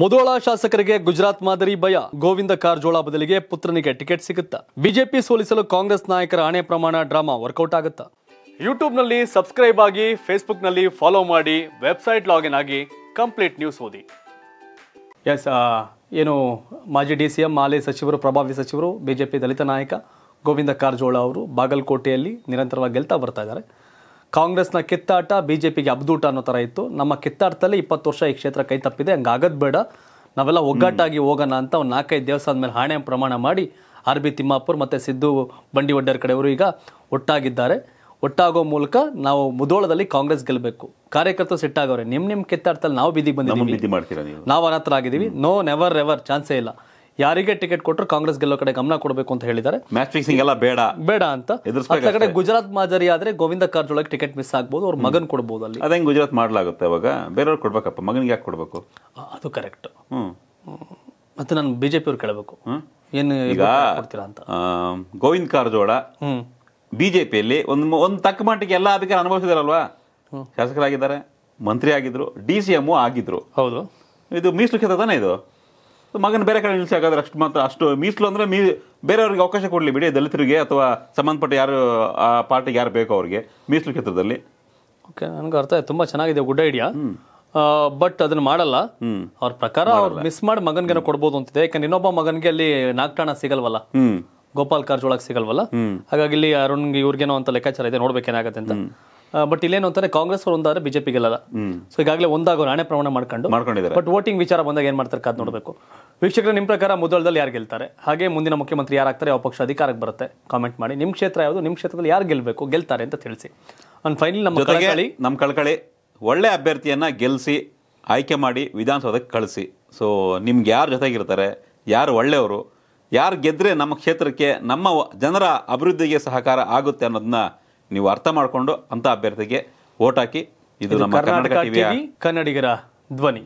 ಮುಧೋಳ ಶಾಸಕರಿಗೆ ಗುಜರಾತ್ ಮಾದರಿ ಭಯ ಗೋವಿಂದ ಕಾರಜೋಳ ಬದಲಿಗೆ ಪುತ್ರನಿಗೆ ಟಿಕೆಟ್ ಸಿಗುತ್ತಾ ಬಿಜೆಪಿ ಸೋಲಿಸಲು ಕಾಂಗ್ರೆಸ್ ನಾಯಕರ ಆಣೆ ಪ್ರಮಾಣ ಡ್ರಾಮಾ ವರ್ಕೌಟ್ ಆಗುತ್ತಾ ಯೂಟ್ಯೂಬ್ನಲ್ಲಿ ಸಬ್ಸ್ಕ್ರೈಬ್ ಆಗಿ ಫೇಸ್ಬುಕ್ನಲ್ಲಿ ಫಾಲೋ ಮಾಡಿ ವೆಬ್ಸೈಟ್ ಲಾಗಿನ್ ಆಗಿ ಕಂಪ್ಲೀಟ್ ನ್ಯೂಸ್ ಓದಿ ಎಸ್ ಏನು ಮಾಜಿ ಡಿ ಸಿ ಎಂ ಸಚಿವರು ಪ್ರಭಾವಿ ಸಚಿವರು ಬಿಜೆಪಿ ದಲಿತ ನಾಯಕ ಗೋವಿಂದ ಕಾರಜೋಳ ಅವರು ಬಾಗಲಕೋಟೆಯಲ್ಲಿ ನಿರಂತರವಾಗಿ ಗೆಲ್ತಾ ಬರ್ತಾ ಇದ್ದಾರೆ ಕಾಂಗ್ರೆಸ್ನ ಕಿತ್ತಾಟ ಬಿಜೆಪಿಗೆ ಅಬ್ದೂಟ ಅನ್ನೋ ಥರ ಇತ್ತು ನಮ್ಮ ಕಿತ್ತಾಟದಲ್ಲಿ ಇಪ್ಪತ್ತು ವರ್ಷ ಈ ಕ್ಷೇತ್ರ ಕೈ ತಪ್ಪಿದೆ ಹಂಗಾಗದ್ ಬೇಡ ನಾವೆಲ್ಲ ಒಗ್ಗಟ್ಟಾಗಿ ಹೋಗೋಣ ಅಂತ ಒಂದು ನಾಲ್ಕೈದು ದೇವಸ್ಥಾನದ ಮೇಲೆ ಹಣೆ ಪ್ರಮಾಣ ಮಾಡಿ ಆರ್ ಬಿ ತಿಮ್ಮಾಪುರ್ ಮತ್ತು ಸಿದ್ದು ಬಂಡಿ ಒಡ್ಡರ್ ಕಡೆಯವರು ಈಗ ಒಟ್ಟಾಗಿದ್ದಾರೆ ಒಟ್ಟಾಗೋ ಮೂಲಕ ನಾವು ಮುದೋಳದಲ್ಲಿ ಕಾಂಗ್ರೆಸ್ ಗೆಲ್ಲಬೇಕು ಕಾರ್ಯಕರ್ತರು ಸಿಟ್ಟಾಗವ್ರೆ ನಿಮ್ಮ ನಿಮ್ಮ ಕಿತ್ತಾಡ್ತಲ್ಲಿ ನಾವು ಬೀದಿಗೆ ಬಂದಿದ್ದೀವಿ ನಾವು ಅನಾಥರಾಗಿದ್ದೀವಿ ನೋ ನೆವರ್ ಎವರ್ ಚಾನ್ಸೇ ಇಲ್ಲ ಯಾರಿಗೆ ಟಿಕೆಟ್ ಕೊಟ್ಟರು ಕಾಂಗ್ರೆಸ್ ಗೆಲ್ಲೋ ಕಡೆ ಗಮನ ಕೊಡಬೇಕು ಅಂತ ಹೇಳಿದ್ದಾರೆ ಮ್ಯಾಚ್ ಫಿಕ್ಸಿಂಗ್ ಎಲ್ಲ ಬೇಡ ಬೇಡ ಅಂತ ಕಡೆ ಗುಜರಾತ್ ಮಾದರಿ ಆದ್ರೆ ಗೋವಿಂದ ಕಾರಜೋಳಗೆ ಟಿಕೆಟ್ ಮಿಸ್ ಆಗ್ಬೋದು ಅವ್ರ ಮಗನ್ ಕೊಡ್ಬೋದು ಅಲ್ಲಿ ಅದೇ ಗುಜರಾತ್ ಮಾಡಲಾಗುತ್ತೆ ಅವಾಗ ಬೇರೆಯವ್ರು ಕೊಡ್ಬೇಕಪ್ಪ ಮಗನಿಗೆ ಯಾಕೆ ಕೊಡ್ಬೇಕು ಅದು ಕರೆಕ್ಟ್ ಮತ್ತೆ ನಾನು ಬಿಜೆಪಿ ಅವ್ರು ಕೇಳಬೇಕು ಏನು ಈಗ ಅಂತ ಗೋವಿಂದ ಕಾರಜೋಳ ಬಿಜೆಪಿಯಲ್ಲಿ ಒಂದು ಒಂದು ತಕ್ಕ ಮಟ್ಟಿಗೆ ಎಲ್ಲ ಅಧಿಕಾರ ಅನುಭವಿಸಿದಾರಲ್ವಾ ಶಾಸಕರಾಗಿದ್ದಾರೆ ಮಂತ್ರಿ ಆಗಿದ್ರು ಡಿ ಸಿ ಎಂ ಆಗಿದ್ರು ಹೌದು ಇದು ಮೀಸಲು ಕ್ಷೇತ್ರ ಇದು ಮಗನ ಬೇರೆ ಕಡೆ ನಿಲ್ಲಿಸಿ ಹಾಗಾದ್ರೆ ಅಷ್ಟು ಮಾತ್ರ ಅಷ್ಟು ಮೀಸಲು ಅಂದರೆ ಮೀ ಬೇರೆಯವ್ರಿಗೆ ಅವಕಾಶ ಕೊಡಲಿ ಬಿಡಿ ದಲಿತರಿಗೆ ಅಥವಾ ಸಂಬಂಧಪಟ್ಟ ಯಾರು ಆ ಪಾರ್ಟಿಗೆ ಯಾರು ಬೇಕೋ ಅವ್ರಿಗೆ ಮೀಸಲು ಕ್ಷೇತ್ರದಲ್ಲಿ ಓಕೆ ನನಗೆ ಅರ್ಥ ಆಯ್ತು ತುಂಬ ಚೆನ್ನಾಗಿದೆ ಗುಡ್ ಐಡಿಯಾ ಬಟ್ ಅದನ್ನ ಮಾಡಲ್ಲ ಅವ್ರ ಪ್ರಕಾರ ಅವ್ರು ಮಿಸ್ ಮಾಡಿ ಮಗನ್ಗೆ ಕೊಡ್ಬೋದು ಅಂತಿದೆ ಯಾಕಂದ್ರೆ ಇನ್ನೊಬ್ಬ ಮಗನ್ಗೆ ಅಲ್ಲಿ ನಾಗ್ಟಾಣ ಸಿಗಲ್ವಲ್ಲ ಗೋಪಾಲ್ ಕಾರಜೋಳಕ್ಕೆ ಸಿಗಲ್ವಲ್ಲ ಹಾಗಾಗಿ ಇಲ್ಲಿ ಅರುಣ್ಗೆ ಇವ್ರಿಗೇನೋ ಅಂತ ಲೆಕ್ಕಾಚಾರ ಇದೆ ನೋಡ್ಬೇಕೇನಾಗತ್ತೆ ಅಂತ ಬಟ್ ಇಲ್ಲೇನು ಅಂತಾರೆ ಕಾಂಗ್ರೆಸ್ ಅವರು ಒಂದಾದ್ರೆ ಬಿಜೆಪಿ ಗೆಲ್ಲ ಸೊ ಈಗಾಗಲೇ ಒಂದಾಗೋ ನಾಣೆ ಪ್ರಮಾಣ ಮಾಡ್ಕೊಂಡು ಮಾಡ್ಕೊಂಡಿದ್ದಾರೆ ಬಟ್ ವೋಟಿಂಗ್ ವಿಚಾರ ಬಂದಾಗ ಏನ್ ಮಾಡ್ತಾರೆ ಕಾದ್ ನೋಡಬೇಕು ವೀಕ್ಷಕರ ನಿಮ್ಮ ಪ್ರಕಾರ ಮೊದಲದಲ್ಲಿ ಯಾರು ಗೆಲ್ತಾರೆ ಹಾಗೆ ಮುಂದಿನ ಮುಖ್ಯಮಂತ್ರಿ ಯಾರಾಗ್ತಾರೆ ಯಾವ ಪಕ್ಷ ಅಧಿಕಾರಕ್ಕೆ ಬರುತ್ತೆ ಕಾಮೆಂಟ್ ಮಾಡಿ ನಿಮ್ಮ ಕ್ಷೇತ್ರ ಯಾವುದು ನಿಮ್ಮ ಕ್ಷೇತ್ರದಲ್ಲಿ ಯಾರು ಗೆಲ್ಬೇಕು ಗೆಲ್ತಾರೆ ಅಂತ ತಿಳಿಸಿ ಅಂಡ್ ಫೈನಲ್ ನಮ್ಮ ಕಳಕಳಿ ನಮ್ಮ ಕಳಕಳಿ ಒಳ್ಳೆ ಅಭ್ಯರ್ಥಿಯನ್ನ ಗೆಲ್ಸಿ ಆಯ್ಕೆ ಮಾಡಿ ವಿಧಾನಸೌಧಕ್ಕೆ ಕಳಿಸಿ ಸೊ ನಿಮ್ಗೆ ಯಾರು ಜೊತೆಗಿರ್ತಾರೆ ಯಾರು ಒಳ್ಳೆಯವರು ಯಾರು ಗೆದ್ರೆ ನಮ್ಮ ಕ್ಷೇತ್ರಕ್ಕೆ ನಮ್ಮ ಜನರ ಅಭಿವೃದ್ಧಿಗೆ ಸಹಕಾರ ಆಗುತ್ತೆ ಅನ್ನೋದನ್ನ ನೀವು ಅರ್ಥ ಮಾಡಿಕೊಂಡು ಅಂತ ಅಭ್ಯರ್ಥಿಗೆ ಓಟ್ ಹಾಕಿ ಇದು ನಮ್ಮ ಕರ್ನಾಟಕ ಟಿವಿ ಕನ್ನಡಿಗರ ಧ್ವನಿ